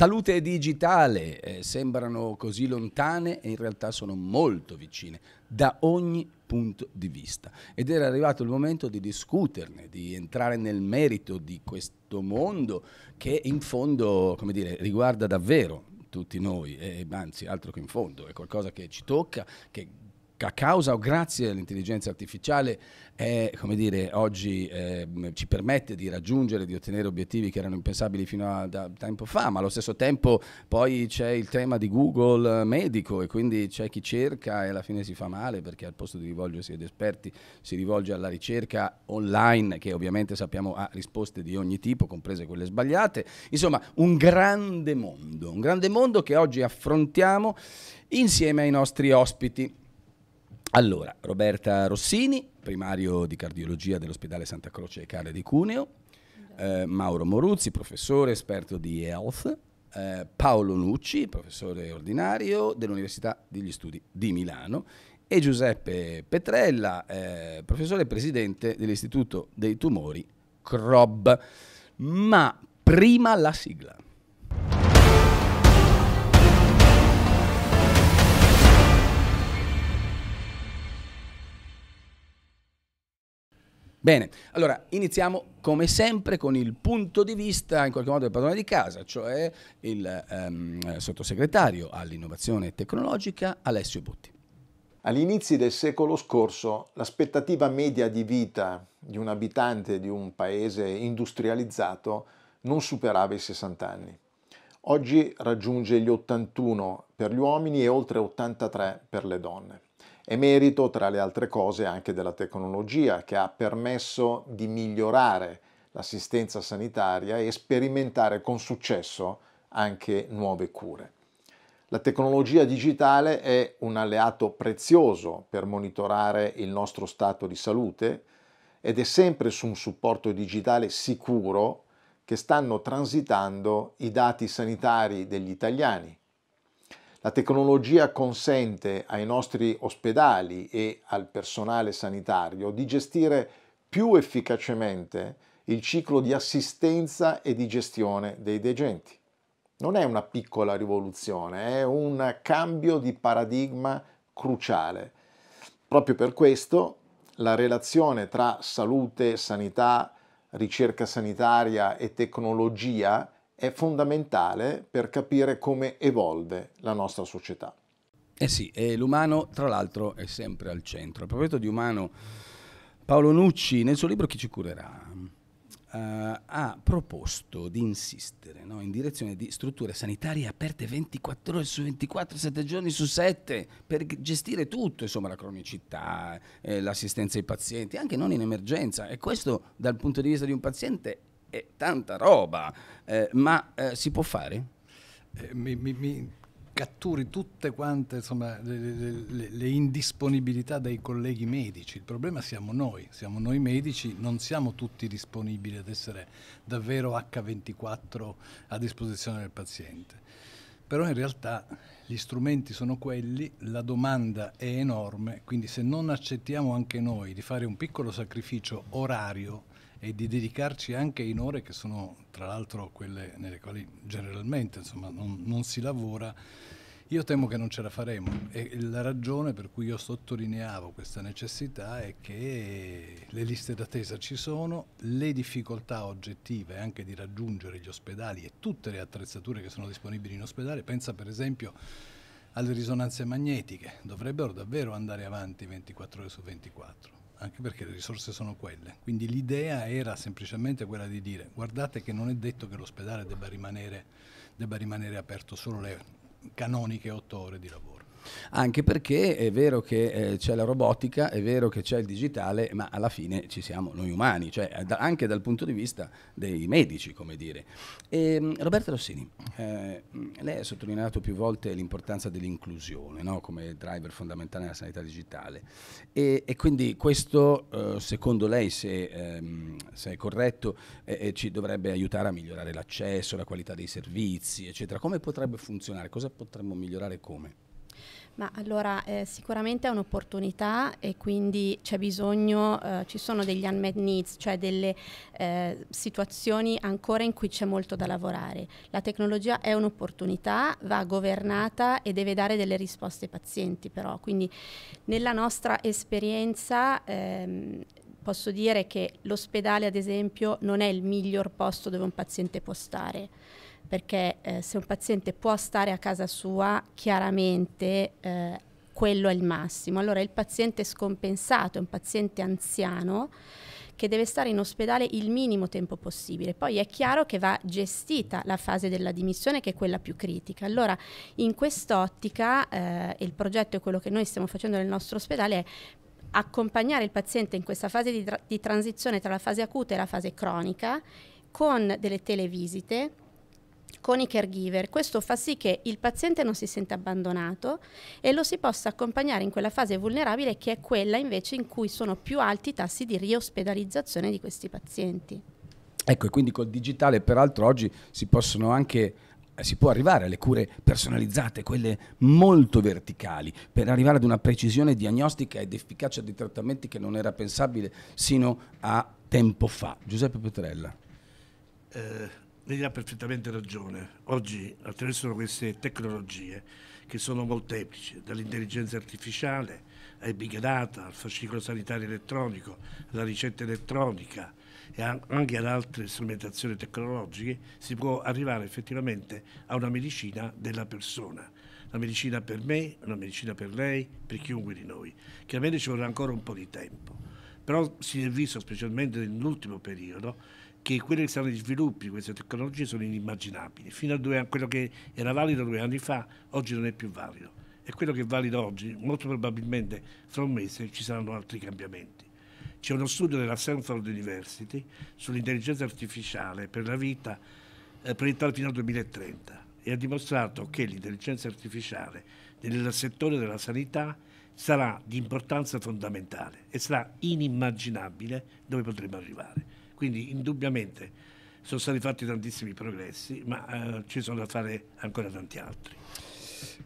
Salute digitale eh, sembrano così lontane e in realtà sono molto vicine da ogni punto di vista. Ed era arrivato il momento di discuterne, di entrare nel merito di questo mondo che in fondo, come dire, riguarda davvero tutti noi, eh, anzi altro che in fondo, è qualcosa che ci tocca, che a causa o grazie all'intelligenza artificiale è, dire, oggi eh, ci permette di raggiungere, di ottenere obiettivi che erano impensabili fino a da, tempo fa, ma allo stesso tempo poi c'è il tema di Google eh, medico e quindi c'è chi cerca e alla fine si fa male perché al posto di rivolgersi ad esperti si rivolge alla ricerca online che ovviamente sappiamo ha risposte di ogni tipo, comprese quelle sbagliate. Insomma, un grande mondo, un grande mondo che oggi affrontiamo insieme ai nostri ospiti. Allora, Roberta Rossini, primario di cardiologia dell'ospedale Santa Croce e Care di Cuneo, eh, Mauro Moruzzi, professore esperto di health, eh, Paolo Nucci, professore ordinario dell'Università degli Studi di Milano e Giuseppe Petrella, eh, professore presidente dell'Istituto dei Tumori CROB. Ma prima la sigla. Bene, allora iniziamo come sempre con il punto di vista in qualche modo del padrone di casa, cioè il ehm, sottosegretario all'innovazione tecnologica Alessio Butti. All'inizio del secolo scorso l'aspettativa media di vita di un abitante di un paese industrializzato non superava i 60 anni. Oggi raggiunge gli 81 per gli uomini e oltre 83 per le donne. È merito, tra le altre cose, anche della tecnologia che ha permesso di migliorare l'assistenza sanitaria e sperimentare con successo anche nuove cure. La tecnologia digitale è un alleato prezioso per monitorare il nostro stato di salute ed è sempre su un supporto digitale sicuro che stanno transitando i dati sanitari degli italiani la tecnologia consente ai nostri ospedali e al personale sanitario di gestire più efficacemente il ciclo di assistenza e di gestione dei degenti. Non è una piccola rivoluzione, è un cambio di paradigma cruciale. Proprio per questo la relazione tra salute, sanità, ricerca sanitaria e tecnologia è fondamentale per capire come evolve la nostra società. Eh sì, e l'umano tra l'altro è sempre al centro. A proposito di umano, Paolo Nucci nel suo libro Chi ci curerà uh, ha proposto di insistere no, in direzione di strutture sanitarie aperte 24 ore su 24, 7 giorni su 7 per gestire tutto, insomma la cronicità, eh, l'assistenza ai pazienti, anche non in emergenza. E questo dal punto di vista di un paziente è tanta roba, eh, ma eh, si può fare? Eh, mi, mi, mi, catturi tutte quante insomma, le, le, le, indisponibilità dei colleghi medici. Il problema siamo noi, siamo noi medici, non siamo tutti disponibili ad essere davvero H24 a disposizione del paziente. Però in realtà gli strumenti sono quelli, la domanda è enorme, quindi se non accettiamo anche noi di fare un piccolo sacrificio orario e di dedicarci anche in ore che sono tra l'altro quelle nelle quali generalmente insomma, non, non si lavora, io temo che non ce la faremo e la ragione per cui io sottolineavo questa necessità è che le liste d'attesa ci sono, le difficoltà oggettive anche di raggiungere gli ospedali e tutte le attrezzature che sono disponibili in ospedale, pensa per esempio alle risonanze magnetiche, dovrebbero davvero andare avanti 24 ore su 24 anche perché le risorse sono quelle. Quindi l'idea era semplicemente quella di dire guardate che non è detto che l'ospedale debba rimanere, debba rimanere aperto solo le canoniche otto ore di lavoro anche perché è vero che eh, c'è la robotica, è vero che c'è il digitale, ma alla fine ci siamo noi umani, cioè eh, da, anche dal punto di vista dei medici, come dire. E, ehm, Roberta Rossini, eh, mm, lei ha sottolineato più volte l'importanza dell'inclusione no? come driver fondamentale nella sanità digitale e, e quindi questo eh, secondo lei, se, ehm, se è corretto, eh, eh, ci dovrebbe aiutare a migliorare l'accesso, la qualità dei servizi, eccetera. Come potrebbe funzionare? Cosa potremmo migliorare come? Ma allora eh, sicuramente è un'opportunità e quindi c'è bisogno, eh, ci sono degli unmet needs, cioè delle eh, situazioni ancora in cui c'è molto da lavorare. La tecnologia è un'opportunità, va governata e deve dare delle risposte ai pazienti però, quindi nella nostra esperienza ehm, posso dire che l'ospedale ad esempio non è il miglior posto dove un paziente può stare perché eh, se un paziente può stare a casa sua, chiaramente eh, quello è il massimo. Allora il paziente scompensato è un paziente anziano che deve stare in ospedale il minimo tempo possibile. Poi è chiaro che va gestita la fase della dimissione che è quella più critica. Allora, in quest'ottica, eh, il progetto e quello che noi stiamo facendo nel nostro ospedale è accompagnare il paziente in questa fase di, tra di transizione tra la fase acuta e la fase cronica con delle televisite con i caregiver. Questo fa sì che il paziente non si senta abbandonato e lo si possa accompagnare in quella fase vulnerabile che è quella invece in cui sono più alti i tassi di riospedalizzazione di questi pazienti. Ecco, e quindi col digitale peraltro oggi si possono anche eh, si può arrivare alle cure personalizzate, quelle molto verticali, per arrivare ad una precisione diagnostica ed efficacia di trattamenti che non era pensabile sino a tempo fa. Giuseppe Petrella. Eh, lei ha perfettamente ragione. Oggi, attraverso queste tecnologie, che sono molteplici, dall'intelligenza artificiale ai big data, al fascicolo sanitario elettronico, alla ricetta elettronica e anche ad altre strumentazioni tecnologiche, si può arrivare effettivamente a una medicina della persona. Una medicina per me, una medicina per lei, per chiunque di noi. Chiaramente ci vorrà ancora un po' di tempo, però si è visto specialmente nell'ultimo periodo che quelli che saranno gli sviluppi di queste tecnologie sono inimmaginabili. Fino a due, quello che era valido due anni fa, oggi non è più valido. E quello che è valido oggi, molto probabilmente fra un mese ci saranno altri cambiamenti. C'è uno studio della Stanford University sull'intelligenza artificiale per la vita eh, proiettato fino al 2030 e ha dimostrato che l'intelligenza artificiale nel settore della sanità sarà di importanza fondamentale e sarà inimmaginabile dove potremo arrivare. Quindi indubbiamente sono stati fatti tantissimi progressi, ma eh, ci sono da fare ancora tanti altri.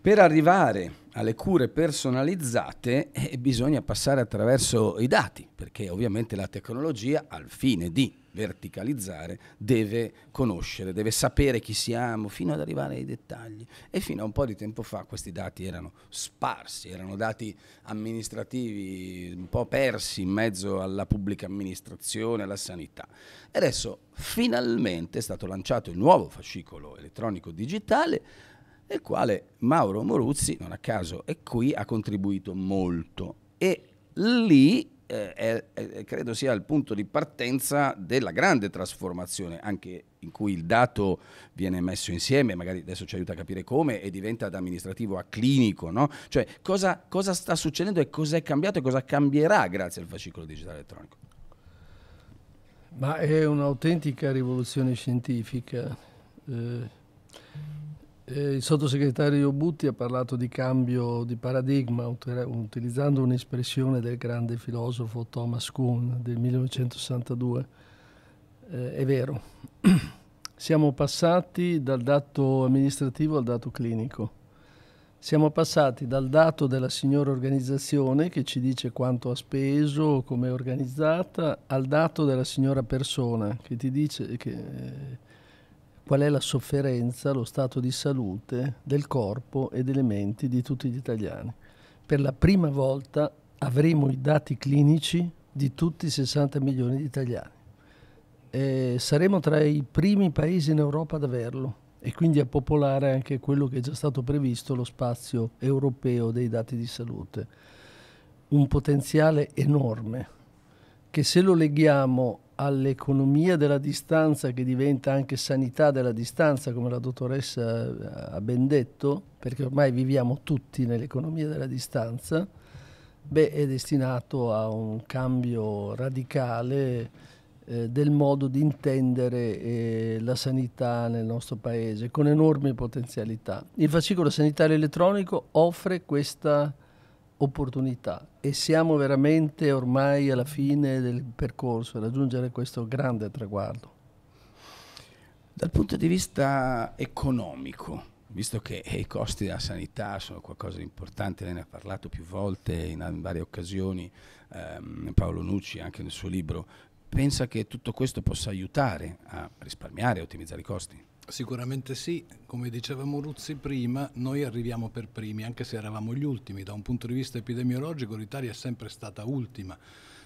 Per arrivare alle cure personalizzate eh, bisogna passare attraverso i dati, perché ovviamente la tecnologia al fine di verticalizzare deve conoscere, deve sapere chi siamo fino ad arrivare ai dettagli e fino a un po' di tempo fa questi dati erano sparsi, erano dati amministrativi un po' persi in mezzo alla pubblica amministrazione, alla sanità. E adesso finalmente è stato lanciato il nuovo fascicolo elettronico digitale nel quale Mauro Moruzzi, non a caso è qui, ha contribuito molto e lì eh, è, è, credo sia il punto di partenza della grande trasformazione, anche in cui il dato viene messo insieme, magari adesso ci aiuta a capire come, e diventa da amministrativo a clinico, no? Cioè cosa, cosa sta succedendo e cosa è cambiato e cosa cambierà grazie al fascicolo digitale elettronico? Ma è un'autentica rivoluzione scientifica. Eh, eh, il sottosegretario Butti ha parlato di cambio di paradigma utilizzando un'espressione del grande filosofo Thomas Kuhn del 1962. Eh, è vero, siamo passati dal dato amministrativo al dato clinico. Siamo passati dal dato della signora organizzazione che ci dice quanto ha speso, come è organizzata, al dato della signora persona che ti dice che... Eh, qual è la sofferenza, lo stato di salute del corpo e delle menti di tutti gli italiani. Per la prima volta avremo i dati clinici di tutti i 60 milioni di italiani. E saremo tra i primi paesi in Europa ad averlo e quindi a popolare anche quello che è già stato previsto, lo spazio europeo dei dati di salute. Un potenziale enorme che se lo leghiamo all'economia della distanza che diventa anche sanità della distanza, come la dottoressa ha ben detto, perché ormai viviamo tutti nell'economia della distanza, beh, è destinato a un cambio radicale eh, del modo di intendere eh, la sanità nel nostro paese, con enormi potenzialità. Il fascicolo sanitario elettronico offre questa opportunità e siamo veramente ormai alla fine del percorso, raggiungere questo grande traguardo? Dal punto di vista economico, visto che i costi della sanità sono qualcosa di importante, lei ne ha parlato più volte in varie occasioni, ehm, Paolo Nucci anche nel suo libro, pensa che tutto questo possa aiutare a risparmiare e ottimizzare i costi? Sicuramente sì, come dicevamo Ruzzi prima, noi arriviamo per primi, anche se eravamo gli ultimi. Da un punto di vista epidemiologico l'Italia è sempre stata ultima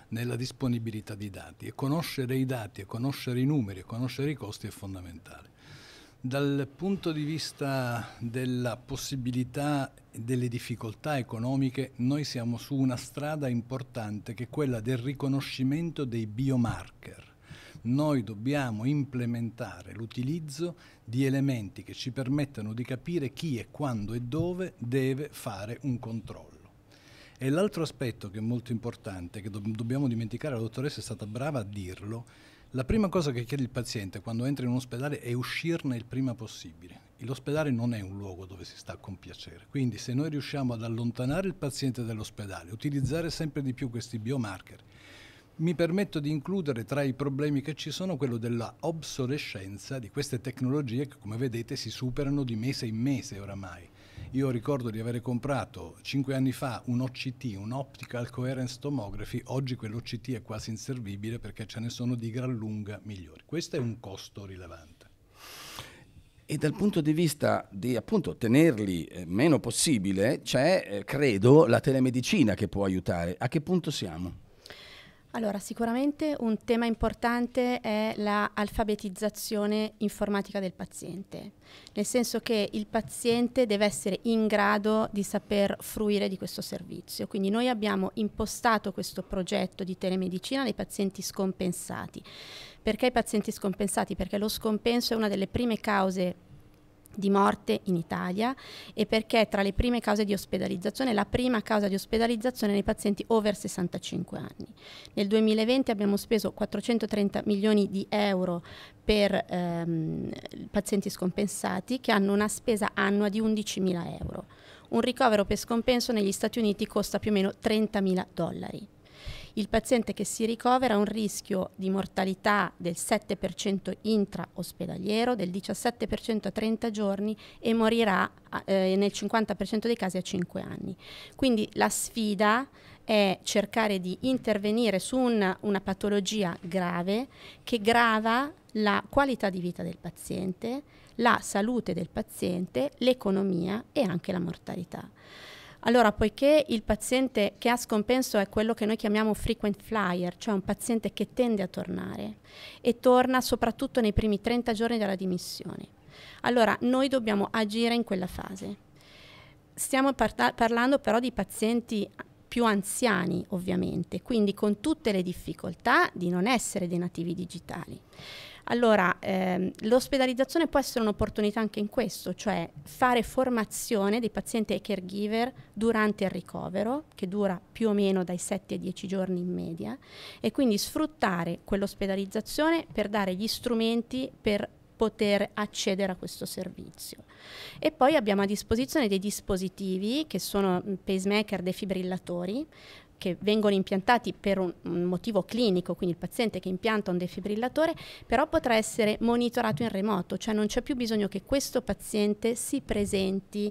nella disponibilità di dati e conoscere i dati e conoscere i numeri e conoscere i costi è fondamentale. Dal punto di vista della possibilità e delle difficoltà economiche, noi siamo su una strada importante che è quella del riconoscimento dei biomarker noi dobbiamo implementare l'utilizzo di elementi che ci permettano di capire chi e quando e dove deve fare un controllo. E l'altro aspetto che è molto importante, che do- dobbiamo dimenticare, la dottoressa è stata brava a dirlo, la prima cosa che chiede il paziente quando entra in un ospedale è uscirne il prima possibile. L'ospedale non è un luogo dove si sta con piacere, quindi se noi riusciamo ad allontanare il paziente dall'ospedale, utilizzare sempre di più questi biomarker, mi permetto di includere tra i problemi che ci sono quello della obsolescenza di queste tecnologie che come vedete si superano di mese in mese oramai. Io ricordo di avere comprato 5 anni fa un OCT, un Optical Coherence Tomography, oggi quell'OCT è quasi inservibile perché ce ne sono di gran lunga migliori. Questo è un costo rilevante. E dal punto di vista di appunto tenerli eh, meno possibile, c'è, eh, credo, la telemedicina che può aiutare. A che punto siamo? Allora, sicuramente un tema importante è l'alfabetizzazione la informatica del paziente, nel senso che il paziente deve essere in grado di saper fruire di questo servizio. Quindi noi abbiamo impostato questo progetto di telemedicina nei pazienti scompensati. Perché i pazienti scompensati? Perché lo scompenso è una delle prime cause di morte in Italia e perché è tra le prime cause di ospedalizzazione, la prima causa di ospedalizzazione nei pazienti over 65 anni. Nel 2020 abbiamo speso 430 milioni di euro per ehm, pazienti scompensati che hanno una spesa annua di 11 mila euro. Un ricovero per scompenso negli Stati Uniti costa più o meno 30 mila dollari il paziente che si ricovera ha un rischio di mortalità del 7% intraospedaliero, del 17% a 30 giorni e morirà eh, eh nel 50% dei casi a 5 anni. Quindi la sfida è cercare di intervenire su una, una patologia grave che grava la qualità di vita del paziente, la salute del paziente, l'economia e anche la mortalità. Allora, poiché il paziente che ha scompenso è quello che noi chiamiamo frequent flyer, cioè un paziente che tende a tornare e torna soprattutto nei primi 30 giorni della dimissione. Allora, noi dobbiamo agire in quella fase. Stiamo parla parlando però di pazienti più anziani, ovviamente, quindi con tutte le difficoltà di non essere dei nativi digitali. Allora, ehm, l'ospedalizzazione può essere un'opportunità anche in questo, cioè fare formazione dei pazienti ai caregiver durante il ricovero, che dura più o meno dai 7 ai 10 giorni in media, e quindi sfruttare quell'ospedalizzazione per dare gli strumenti per poter accedere a questo servizio. E poi abbiamo a disposizione dei dispositivi che sono pacemaker defibrillatori che vengono impiantati per un, un, motivo clinico, quindi il paziente che impianta un defibrillatore, però potrà essere monitorato in remoto, cioè non c'è più bisogno che questo paziente si presenti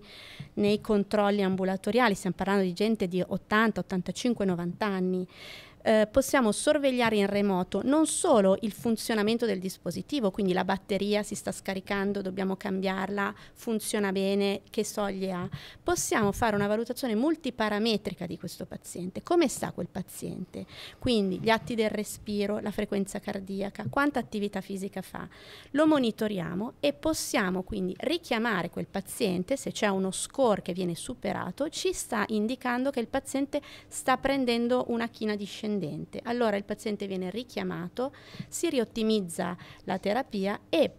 nei controlli ambulatoriali, stiamo parlando di gente di 80, 85, 90 anni eh, possiamo sorvegliare in remoto non solo il funzionamento del dispositivo, quindi la batteria si sta scaricando, dobbiamo cambiarla, funziona bene, che soglie ha, possiamo fare una valutazione multiparametrica di questo paziente, come sta quel paziente, quindi gli atti del respiro, la frequenza cardiaca, quanta attività fisica fa, lo monitoriamo e possiamo quindi richiamare quel paziente se c'è uno score che viene superato, ci sta indicando che il paziente sta prendendo una china discendente dipendente. Allora il paziente viene richiamato, si riottimizza la terapia e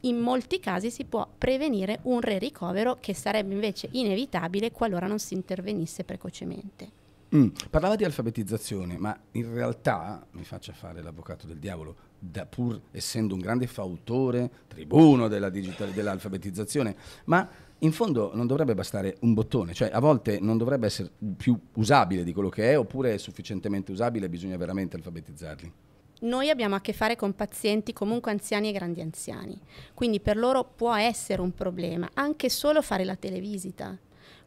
in molti casi si può prevenire un re-ricovero che sarebbe invece inevitabile qualora non si intervenisse precocemente. Mm. Parlava di alfabetizzazione, ma in realtà, mi faccia fare l'avvocato del diavolo, da pur essendo un grande fautore, tribuno dell'alfabetizzazione, ma in fondo non dovrebbe bastare un bottone, cioè a volte non dovrebbe essere più usabile di quello che è oppure è sufficientemente usabile, bisogna veramente alfabetizzarli. Noi abbiamo a che fare con pazienti comunque anziani e grandi anziani, quindi per loro può essere un problema anche solo fare la televisita.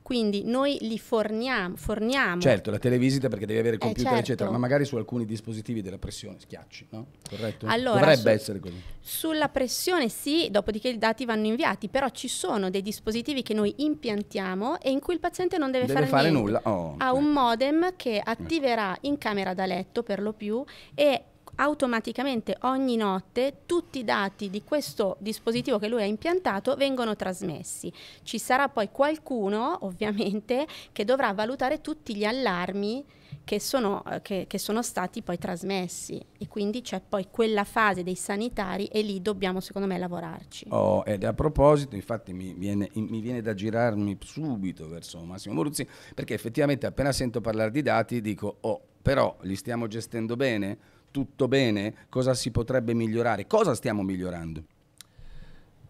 Quindi noi li forniamo, forniamo. Certo, la televisita perché devi avere il eh, computer, eh, certo. eccetera, ma magari su alcuni dispositivi della pressione schiacci, no? Corretto? Allora, Dovrebbe su, essere così. Sulla pressione sì, dopodiché i dati vanno inviati, però ci sono dei dispositivi che noi impiantiamo e in cui il paziente non deve, deve fare, fare nulla. Oh, ha eh. un modem che attiverà in camera da letto per lo più e automaticamente ogni notte tutti i dati di questo dispositivo che lui ha impiantato vengono trasmessi. Ci sarà poi qualcuno, ovviamente, che dovrà valutare tutti gli allarmi che sono, eh, che, che sono stati poi trasmessi e quindi c'è poi quella fase dei sanitari e lì dobbiamo secondo me lavorarci. Oh, ed a proposito infatti mi viene, mi viene da girarmi subito verso Massimo Moruzzi perché effettivamente appena sento parlare di dati dico oh però li stiamo gestendo bene? tutto bene? Cosa si potrebbe migliorare? Cosa stiamo migliorando?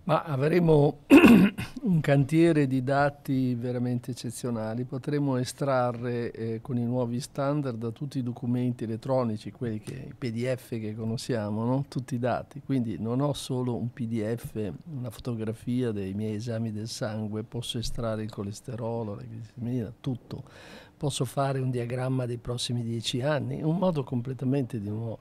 Ma avremo un cantiere di dati veramente eccezionali, potremo estrarre eh, con i nuovi standard da tutti i documenti elettronici, quelli che, i PDF che conosciamo, no? tutti i dati. Quindi non ho solo un PDF, una fotografia dei miei esami del sangue, posso estrarre il colesterolo, la glicemia, tutto posso fare un diagramma dei prossimi dieci anni, un modo completamente di nuovo.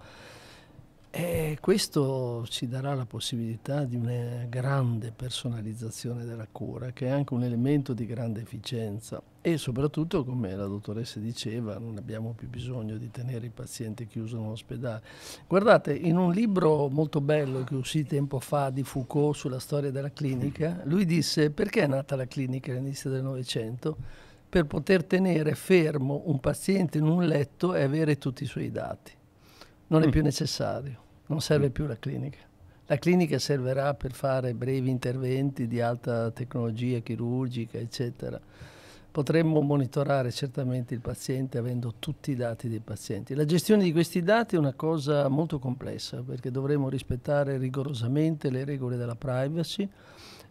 E questo ci darà la possibilità di una grande personalizzazione della cura, che è anche un elemento di grande efficienza. E soprattutto, come la dottoressa diceva, non abbiamo più bisogno di tenere il paziente chiuso in ospedale. Guardate, in un libro molto bello che uscì tempo fa di Foucault sulla storia della clinica, lui disse perché è nata la clinica all'inizio del Novecento? per poter tenere fermo un paziente in un letto e avere tutti i suoi dati. Non è mm. più necessario, non serve mm. più la clinica. La clinica servirà per fare brevi interventi di alta tecnologia chirurgica, eccetera. Potremmo monitorare certamente il paziente avendo tutti i dati dei pazienti. La gestione di questi dati è una cosa molto complessa perché dovremo rispettare rigorosamente le regole della privacy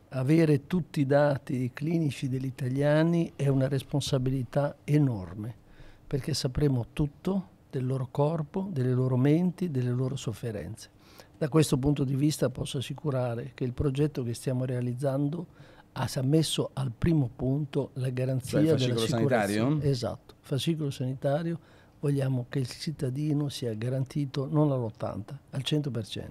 avere tutti i dati clinici degli italiani è una responsabilità enorme, perché sapremo tutto del loro corpo, delle loro menti, delle loro sofferenze. Da questo punto di vista posso assicurare che il progetto che stiamo realizzando ha messo al primo punto la garanzia cioè della sicurezza. Sanitario? Esatto, fascicolo sanitario, vogliamo che il cittadino sia garantito non all'80, al 100%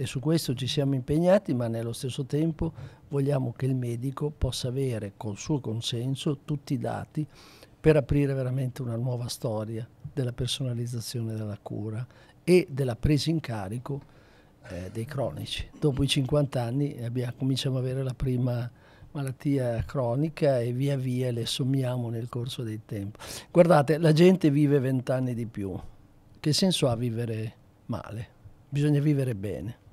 e su questo ci siamo impegnati, ma nello stesso tempo vogliamo che il medico possa avere col suo consenso tutti i dati per aprire veramente una nuova storia della personalizzazione della cura e della presa in carico eh, dei cronici. Dopo i 50 anni abbiamo, cominciamo ad avere la prima malattia cronica e via via le sommiamo nel corso del tempo. Guardate, la gente vive 20 anni di più. Che senso ha vivere male? Bisogna vivere bene.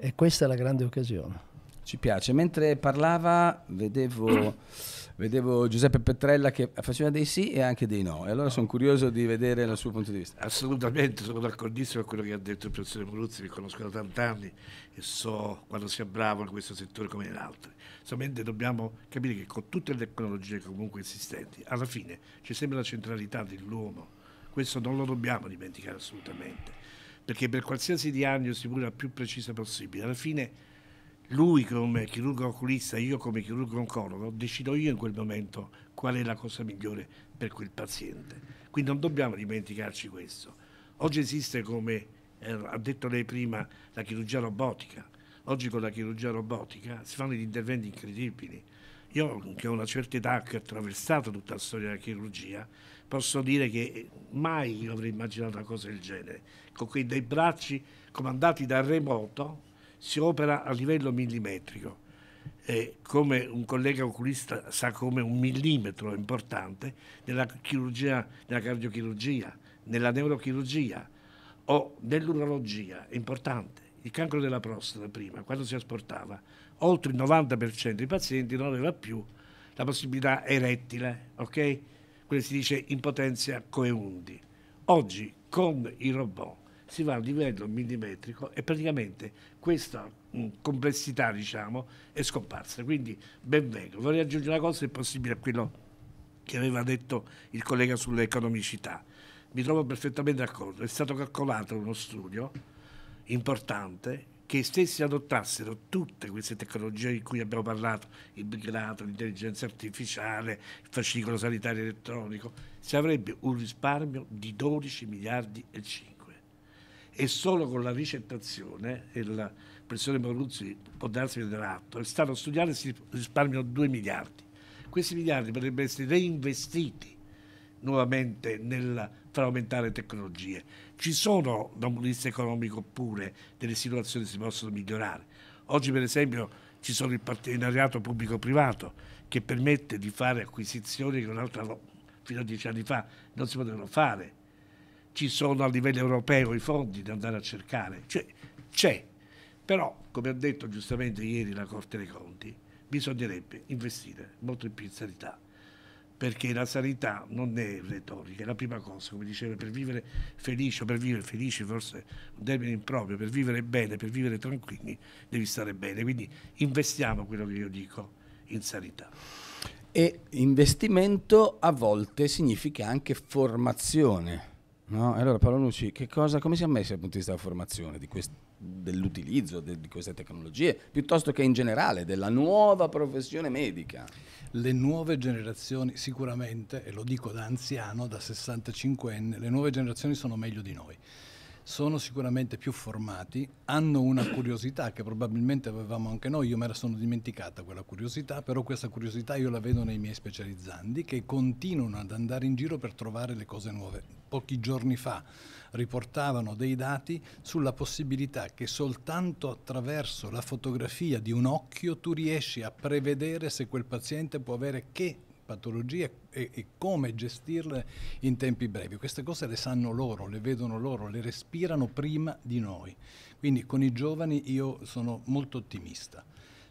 E questa è la grande occasione. Ci piace. Mentre parlava, vedevo, vedevo Giuseppe Petrella che faceva dei sì e anche dei no. E allora sono curioso di vedere il suo punto di vista. Assolutamente, sono d'accordissimo con quello che ha detto il professore Moruzzi, che conosco da tanti anni e so quando sia bravo in questo settore come in altri. Solamente dobbiamo capire che con tutte le tecnologie comunque esistenti, alla fine c'è sempre la centralità dell'uomo. Questo non lo dobbiamo dimenticare assolutamente perché per qualsiasi diagnosi pure la più precisa possibile, alla fine lui come chirurgo oculista, io come chirurgo oncologo, decido io in quel momento qual è la cosa migliore per quel paziente. Quindi non dobbiamo dimenticarci questo. Oggi esiste, come eh, ha detto lei prima, la chirurgia robotica. Oggi con la chirurgia robotica si fanno degli interventi incredibili. Io che ho una certa età che ho attraversato tutta la storia della chirurgia, posso dire che mai io avrei immaginato una cosa del genere. Con quei dei bracci comandati da remoto si opera a livello millimetrico. E come un collega oculista sa come un millimetro è importante nella chirurgia, nella cardiochirurgia, nella neurochirurgia o nell'urologia, è importante. Il cancro della prostata prima, quando si asportava, oltre il 90% dei pazienti non aveva più la possibilità erettile, ok? quello che si dice in potenza coeundi. Oggi con i robot si va a livello millimetrico e praticamente questa mm, complessità diciamo, è scomparsa. Quindi ben Vorrei aggiungere una cosa, se possibile, a quello che aveva detto il collega sull'economicità. Mi trovo perfettamente d'accordo. È stato calcolato uno studio importante che stessi adottassero tutte queste tecnologie di cui abbiamo parlato, il big data, l'intelligenza artificiale, il fascicolo sanitario elettronico, si avrebbe un risparmio di 12 miliardi e 5. E solo con la ricettazione, e la pressione Moruzzi può darsi vedere è stato studiato e si risparmiano 2 miliardi. Questi miliardi potrebbero essere reinvestiti nuovamente nel, far aumentare le tecnologie ci sono, da un punto di vista economico pure, delle situazioni che si possono migliorare. Oggi per esempio ci sono il partenariato pubblico-privato che permette di fare acquisizioni che un'altra fino a dieci anni fa non si potevano fare. Ci sono a livello europeo i fondi da andare a cercare. Cioè, c'è. Però, come ha detto giustamente ieri la Corte dei Conti, bisognerebbe investire molto in più in sanità perché la sanità non è retorica, è la prima cosa, come diceva, per vivere felice, o per vivere felice forse un termine improprio, per vivere bene, per vivere tranquilli devi stare bene, quindi investiamo quello che io dico in sanità. E investimento a volte significa anche formazione. No? Allora Paolo Nucci, che cosa, come si è messo dal punto di vista della formazione di questo? dell'utilizzo de, di queste tecnologie, piuttosto che in generale della nuova professione medica? Le nuove generazioni, sicuramente, e lo dico da anziano, da 65enne, le nuove generazioni sono meglio di noi sono sicuramente più formati, hanno una curiosità che probabilmente avevamo anche noi, io me la sono dimenticata quella curiosità, però questa curiosità io la vedo nei miei specializzandi che continuano ad andare in giro per trovare le cose nuove. Pochi giorni fa riportavano dei dati sulla possibilità che soltanto attraverso la fotografia di un occhio tu riesci a prevedere se quel paziente può avere che patologie e, e, come gestirle in tempi brevi. Queste cose le sanno loro, le vedono loro, le respirano prima di noi. Quindi con i giovani io sono molto ottimista.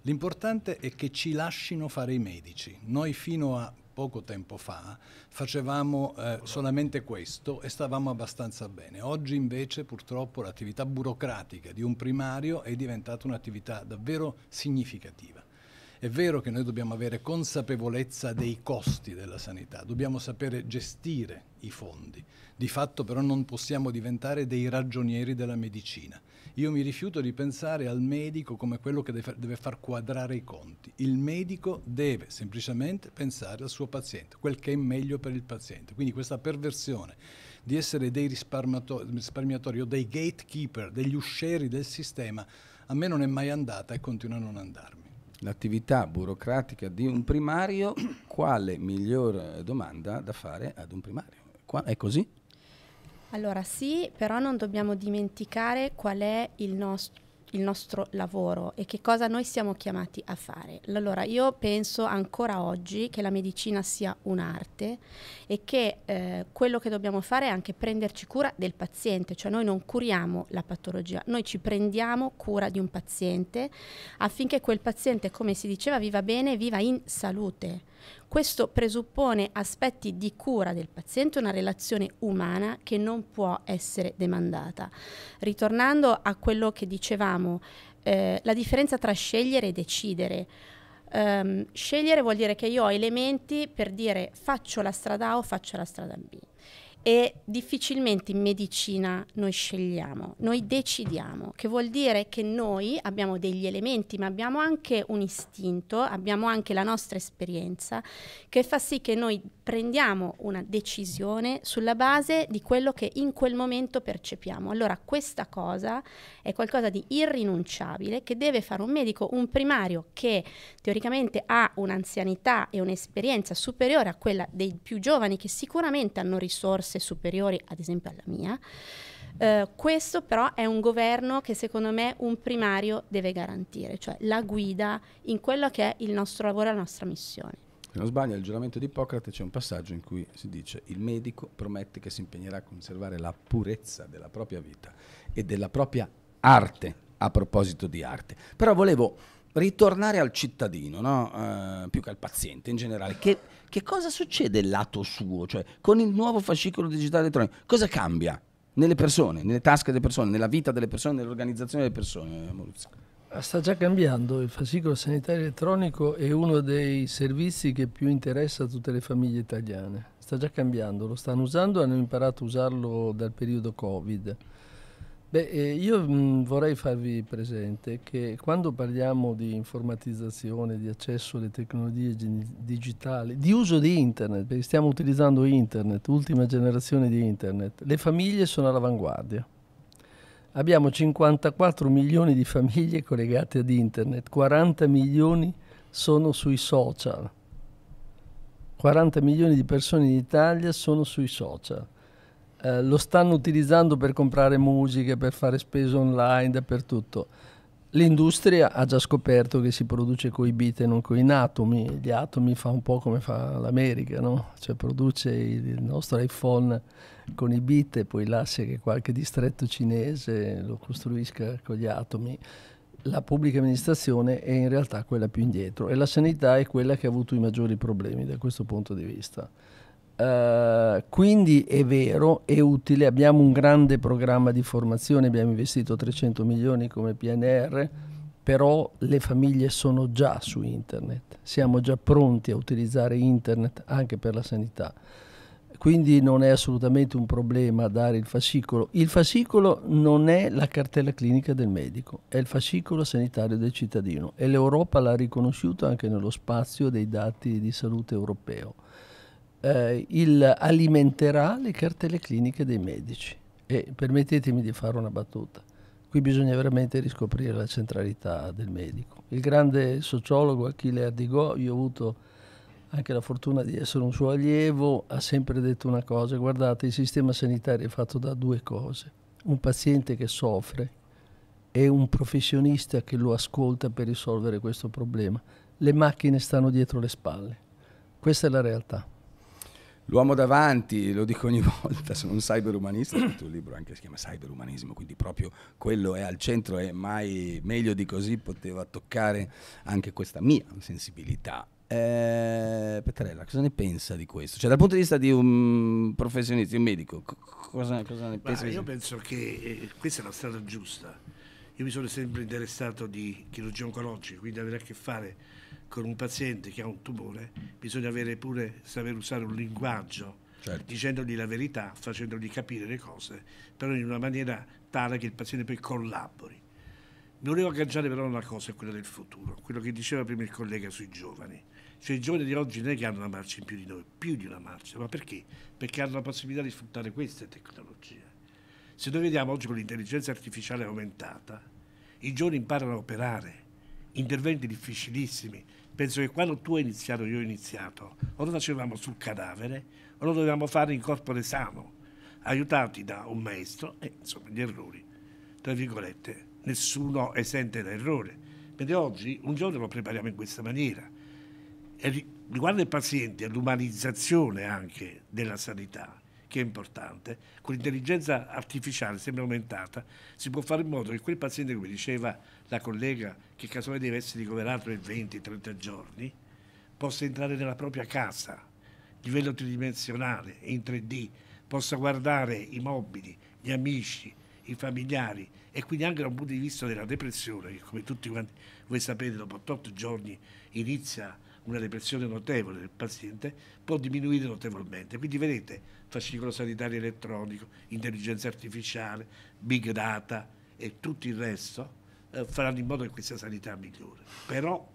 L'importante è che ci lasciano fare i medici. Noi fino a poco tempo fa, facevamo eh, solamente questo e stavamo abbastanza bene. Oggi invece purtroppo l'attività burocratica di un primario è diventata un'attività davvero significativa. È vero che noi dobbiamo avere consapevolezza dei costi della sanità, dobbiamo sapere gestire i fondi. Di fatto però non possiamo diventare dei ragionieri della medicina. Io mi rifiuto di pensare al medico come quello che deve far quadrare i conti. Il medico deve semplicemente pensare al suo paziente, quel che è meglio per il paziente. Quindi questa perversione di essere dei risparmiatori o dei gatekeeper, degli usceri del sistema, a me non è mai andata e continua a non andarmi. L'attività burocratica di un primario, quale miglior eh, domanda da fare ad un primario? Qua è così? Allora sì, però non dobbiamo dimenticare qual è il nostro il nostro lavoro e che cosa noi siamo chiamati a fare. Allora, io penso ancora oggi che la medicina sia un'arte e che eh, quello che dobbiamo fare è anche prenderci cura del paziente, cioè noi non curiamo la patologia, noi ci prendiamo cura di un paziente affinché quel paziente, come si diceva, viva bene, viva in salute questo presuppone aspetti di cura del paziente, una relazione umana che non può essere demandata. Ritornando a quello che dicevamo, eh, la differenza tra scegliere e decidere. Um, scegliere vuol dire che io ho elementi per dire faccio la strada A o faccio la strada B e difficilmente in medicina noi scegliamo, noi decidiamo, che vuol dire che noi abbiamo degli elementi, ma abbiamo anche un istinto, abbiamo anche la nostra esperienza che fa sì che noi prendiamo una decisione sulla base di quello che in quel momento percepiamo. Allora questa cosa è qualcosa di irrinunciabile che deve fare un medico, un primario che teoricamente ha un'anzianità e un'esperienza superiore a quella dei più giovani che sicuramente hanno risorse superiori ad esempio alla mia. Uh, questo però è un governo che secondo me un primario deve garantire, cioè la guida in quello che è il nostro lavoro e la nostra missione. Se non sbaglio, nel giuramento di Ippocrate c'è un passaggio in cui si dice il medico promette che si impegnerà a conservare la purezza della propria vita e della propria arte, a proposito di arte. Però volevo ritornare al cittadino, no? uh, più che al paziente in generale. Che, che cosa succede lato suo? Cioè, con il nuovo fascicolo digitale elettronico, cosa cambia? Nelle persone, nelle tasche delle persone, nella vita delle persone, nell'organizzazione delle persone, Maurizio. Sta già cambiando, il fascicolo sanitario elettronico è uno dei servizi che più interessa a tutte le famiglie italiane. Sta già cambiando, lo stanno usando, hanno imparato a usarlo dal periodo Covid. Beh, eh, io vorrei farvi presente che quando parliamo di informatizzazione, di accesso alle tecnologie digitali, di uso di internet, perché stiamo utilizzando internet, ultima generazione di internet, le famiglie sono all'avanguardia abbiamo 54 milioni di famiglie collegate ad internet, 40 milioni sono sui social. 40 milioni di persone in Italia sono sui social. Eh, lo stanno utilizzando per comprare musiche, per fare spese online, dappertutto. L'industria ha già scoperto che si produce coi bit e non con atomi. Gli atomi fa un po' come fa l'America, no? Cioè produce il nostro iPhone con i bit e poi lascia che qualche distretto cinese lo costruisca con gli atomi. La pubblica amministrazione è in realtà quella più indietro e la sanità è quella che ha avuto i maggiori problemi da questo punto di vista. Eh, quindi è vero, è utile, abbiamo un grande programma di formazione, abbiamo investito 300 milioni come PNR, però le famiglie sono già su internet, siamo già pronti a utilizzare internet anche per la sanità. Quindi non è assolutamente un problema dare il fascicolo. Il fascicolo non è la cartella clinica del medico, è il fascicolo sanitario del cittadino e l'Europa l'ha riconosciuto anche nello spazio dei dati di salute europeo eh, il, alimenterà le cartelle cliniche dei medici. E permettetemi di fare una battuta. Qui bisogna veramente riscoprire la centralità del medico. Il grande sociologo Achille Ardigò, io ho avuto anche la fortuna di essere un suo allievo, ha sempre detto una cosa, guardate, il sistema sanitario è fatto da due cose. Un paziente che soffre e un professionista che lo ascolta per risolvere questo problema. Le macchine stanno dietro le spalle. Questa è la realtà. L'uomo davanti, lo dico ogni volta, sono un cyberumanista, ho scritto un libro anche si chiama Cyberumanismo, quindi proprio quello è al centro e mai meglio di così poteva toccare anche questa mia sensibilità. Eh, Petrella, cosa ne pensa di questo? Cioè, dal punto di vista di un professionista, di un medico, cosa, cosa ne pensa? io penso che eh, questa è la strada giusta. Io mi sono sempre interessato di chirurgia oncologica, quindi avere a che fare con un paziente che ha un tumore bisogna avere pure saper usare un linguaggio, certo. dicendogli la verità, facendogli capire le cose, però in una maniera tale che il paziente poi collabori. Mi volevo agganciare però una cosa, quella del futuro, quello che diceva prima il collega sui giovani. Cioè i giovani di oggi non è che hanno una marcia in più di noi, più di una marcia, ma perché? Perché hanno la possibilità di sfruttare queste tecnologie. Se noi vediamo oggi con l'intelligenza artificiale aumentata, i giovani imparano a operare, interventi difficilissimi, penso che quando tu hai iniziato, io ho iniziato, o lo facevamo sul cadavere o lo dovevamo fare in corpo sano, aiutati da un maestro e insomma gli errori, tra virgolette, nessuno esente da errore. Mentre oggi un giorno lo prepariamo in questa maniera. E riguardo ai pazienti e l'umanizzazione anche della sanità, che è importante, con l'intelligenza artificiale sempre aumentata, si può fare in modo che quel paziente, come diceva la collega che casualmente deve essere ricoverato per 20-30 giorni, possa entrare nella propria casa, a livello tridimensionale, in 3D, possa guardare i mobili, gli amici, i familiari e quindi anche da un punto di vista della depressione, che come tutti quanti voi sapete dopo 8 giorni inizia una depressione notevole del paziente, può diminuire notevolmente. Quindi vedete, fascicolo sanitario elettronico, intelligenza artificiale, big data e tutto il resto eh, faranno in modo che questa sanità migliori. Però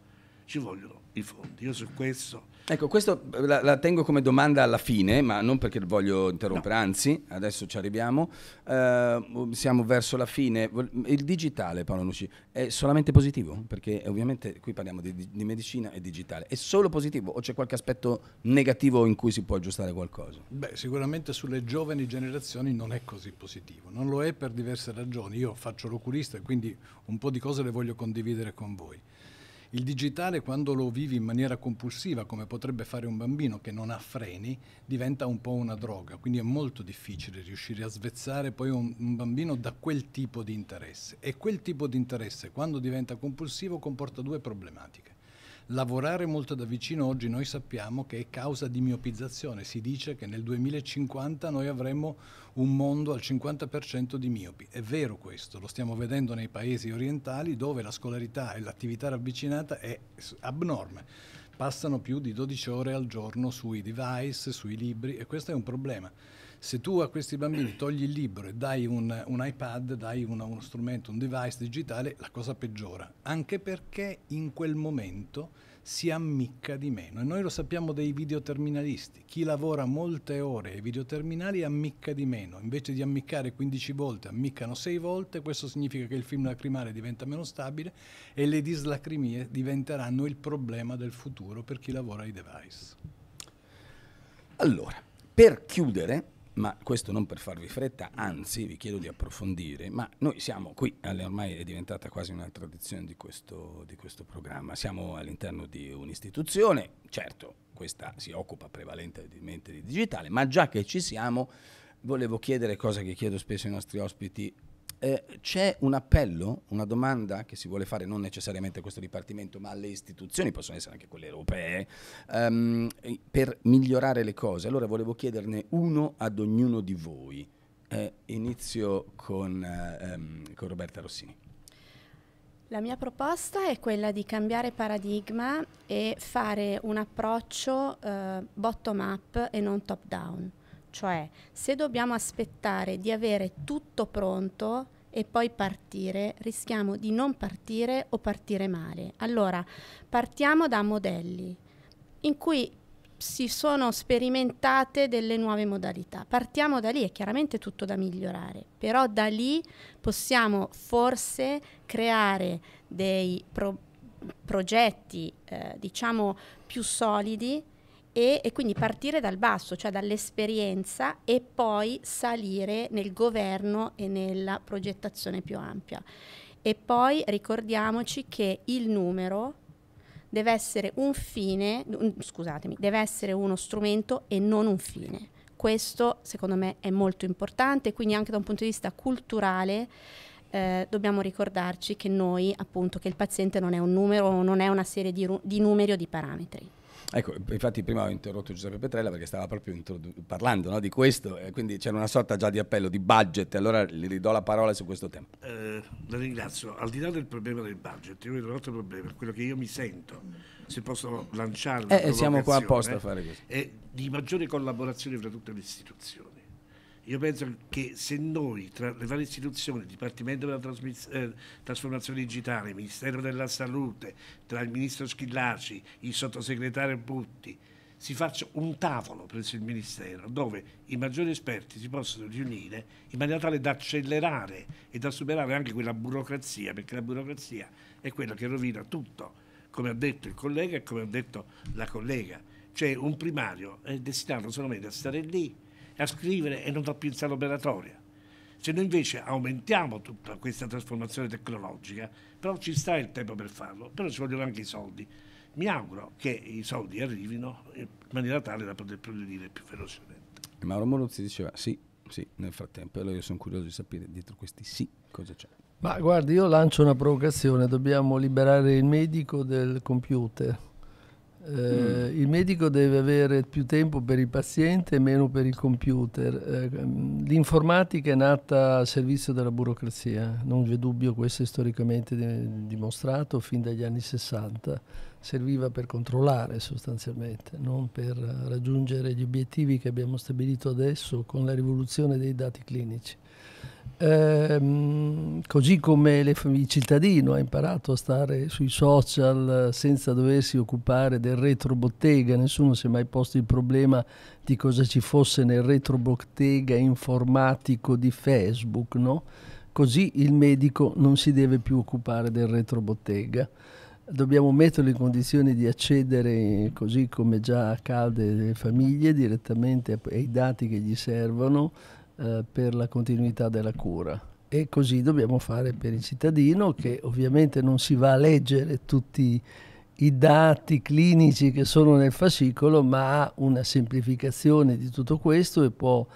ci vogliono i fondi. Io su questo... Ecco, questo eh, la, la, tengo come domanda alla fine, ma non perché voglio interrompere, no. anzi, adesso ci arriviamo. Uh, siamo verso la fine. Il digitale, Paolo Nucci, è solamente positivo? Perché eh, ovviamente qui parliamo di, di medicina e digitale. È solo positivo o c'è qualche aspetto negativo in cui si può aggiustare qualcosa? Beh, sicuramente sulle giovani generazioni non è così positivo. Non lo è per diverse ragioni. Io faccio l'oculista e quindi un po' di cose le voglio condividere con voi. Il digitale quando lo vivi in maniera compulsiva, come potrebbe fare un bambino che non ha freni, diventa un po' una droga, quindi è molto difficile riuscire a svezzare poi un, un bambino da quel tipo di interesse. E quel tipo di interesse, quando diventa compulsivo, comporta due problematiche lavorare molto da vicino oggi noi sappiamo che è causa di miopizzazione. Si dice che nel 2050 noi avremo un mondo al 50% di miopi. È vero questo, lo stiamo vedendo nei paesi orientali dove la scolarità e l'attività ravvicinata è abnorme. Passano più di 12 ore al giorno sui device, sui libri e questo è un problema. Se tu a questi bambini togli il libro e dai un, un iPad, dai una, uno strumento, un device digitale, la cosa peggiora, anche perché in quel momento si ammicca di meno. E noi lo sappiamo dei videoterminalisti. Chi lavora molte ore ai videoterminali ammicca di meno. Invece di ammiccare 15 volte, ammiccano 6 volte. Questo significa che il film lacrimale diventa meno stabile e le dislacrimie diventeranno il problema del futuro per chi lavora ai device. Allora, per chiudere, ma questo non per farvi fretta, anzi vi chiedo di approfondire, ma noi siamo qui, eh, ormai è diventata quasi una tradizione di questo, di questo programma, siamo all'interno di un'istituzione, certo questa si occupa prevalentemente di digitale, ma già che ci siamo volevo chiedere cosa che chiedo spesso ai nostri ospiti, eh, c'è un appello, una domanda che si vuole fare non necessariamente a questo dipartimento, ma alle istituzioni, possono essere anche quelle europee, ehm, per migliorare le cose. Allora volevo chiederne uno ad ognuno di voi. Eh, inizio con, eh, ehm, con Roberta Rossini. La mia proposta è quella di cambiare paradigma e fare un approccio eh, bottom up e non top down. Cioè, se dobbiamo aspettare di avere tutto pronto e poi partire, rischiamo di non partire o partire male. Allora, partiamo da modelli in cui si sono sperimentate delle nuove modalità. Partiamo da lì, è chiaramente tutto da migliorare, però da lì possiamo forse creare dei pro progetti, eh, diciamo, più solidi e, e quindi partire dal basso, cioè dall'esperienza e poi salire nel governo e nella progettazione più ampia. E poi ricordiamoci che il numero deve essere un fine, scusatemi, deve essere uno strumento e non un fine. Questo secondo me è molto importante, quindi anche da un punto di vista culturale eh, dobbiamo ricordarci che noi, appunto, che il paziente non è un numero, non è una serie di, di numeri o di parametri. Ecco, infatti prima ho interrotto Giuseppe Petrella perché stava proprio introdu- parlando no, di questo, e quindi c'era una sorta già di appello di budget, allora gli ridò la parola su questo tema. Eh, la ringrazio. Al di là del problema del budget, io vedo un altro problema, quello che io mi sento, se posso lanciarlo. Eh, eh, siamo qua apposta a fare questo. È di maggiore collaborazione fra tutte le istituzioni. Io penso che se noi, tra le varie istituzioni, Dipartimento della eh, Trasformazione Digitale, Ministero della Salute, tra il Ministro Schillaci, il Sottosegretario Butti, si faccia un tavolo presso il Ministero dove i maggiori esperti si possono riunire in maniera tale da accelerare e da superare anche quella burocrazia, perché la burocrazia è quella che rovina tutto, come ha detto il collega e come ha detto la collega. Cioè un primario è destinato solamente a stare lì, a scrivere e non va più in sala operatoria. Se noi invece aumentiamo tutta questa trasformazione tecnologica, però ci sta il tempo per farlo, però ci vogliono anche i soldi. Mi auguro che i soldi arrivino in maniera tale da poter progredire più velocemente. Mauro Morozzi diceva sì, sì, nel frattempo, allora io sono curioso di sapere dietro questi sì cosa c'è. Ma guardi, io lancio una provocazione, dobbiamo liberare il medico del computer. Eh, Il mm. medico deve avere più tempo per il paziente e meno per il computer. Eh, l'informatica è nata al servizio della burocrazia, non c'è dubbio, questo è storicamente dimostrato fin dagli anni 60. Serviva per controllare sostanzialmente, non per raggiungere gli obiettivi che abbiamo stabilito adesso con la rivoluzione dei dati clinici eh, così come le, il cittadino ha imparato a stare sui social senza doversi occupare del retrobottega, nessuno si è mai posto il problema di cosa ci fosse nel retrobottega informatico di Facebook, no? Così il medico non si deve più occupare del retrobottega dobbiamo metterlo in condizione di accedere, così come già accade alle famiglie, direttamente ai dati che gli servono eh, per la continuità della cura. E così dobbiamo fare per il cittadino che ovviamente non si va a leggere tutti i dati clinici che sono nel fascicolo, ma ha una semplificazione di tutto questo e può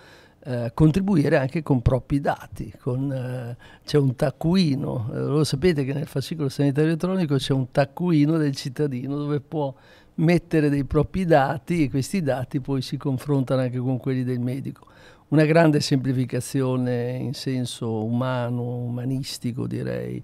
eh, contribuire anche con propri dati. Eh, c'è un taccuino, eh, lo sapete che nel fascicolo sanitario elettronico c'è un taccuino del cittadino dove può mettere dei propri dati e questi dati poi si confrontano anche con quelli del medico una grande semplificazione in senso umano, umanistico direi.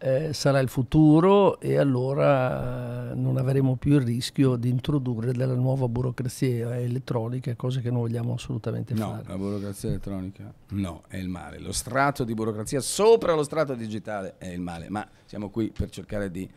Eh, sarà il futuro e allora eh, non avremo più il rischio di introdurre della nuova burocrazia elettronica, cosa che non vogliamo assolutamente no, fare. No, la burocrazia elettronica no, è il male. Lo strato di burocrazia sopra lo strato digitale è il male, ma siamo qui per cercare di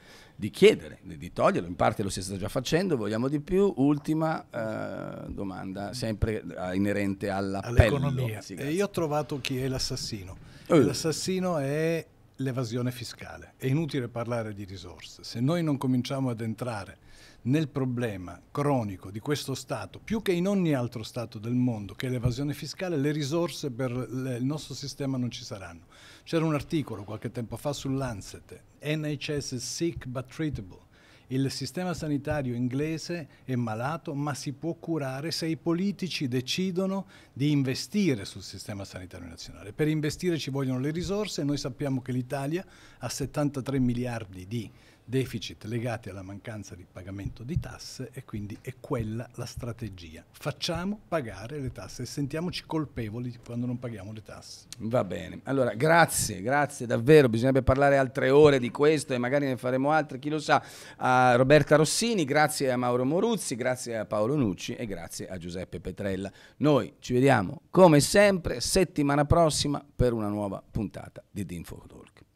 di chiedere, di toglierlo, in parte lo si sta già facendo, vogliamo di più. Ultima eh, domanda, sempre eh, inerente all'appello. All'economia. Sì, eh, io ho trovato chi è l'assassino. Oh. L'assassino è l'evasione fiscale. È inutile parlare di risorse. Se noi non cominciamo ad entrare nel problema cronico di questo Stato, più che in ogni altro Stato del mondo, che è l'evasione fiscale, le risorse per il nostro sistema non ci saranno. C'era un articolo qualche tempo fa sull'Anset, NHS is sick but treatable il sistema sanitario inglese è malato ma si può curare se i politici decidono di investire sul sistema sanitario nazionale. Per investire ci vogliono le risorse, noi sappiamo che l'Italia ha 73 miliardi di deficit legati alla mancanza di pagamento di tasse e quindi è quella la strategia. Facciamo pagare le tasse e sentiamoci colpevoli quando non paghiamo le tasse. Va bene, allora grazie, grazie davvero, bisognerebbe parlare altre ore di questo e magari ne faremo altre, chi lo sa, a Roberta Rossini, grazie a Mauro Moruzzi, grazie a Paolo Nucci e grazie a Giuseppe Petrella. Noi ci vediamo come sempre settimana prossima per una nuova puntata di The Info Talk.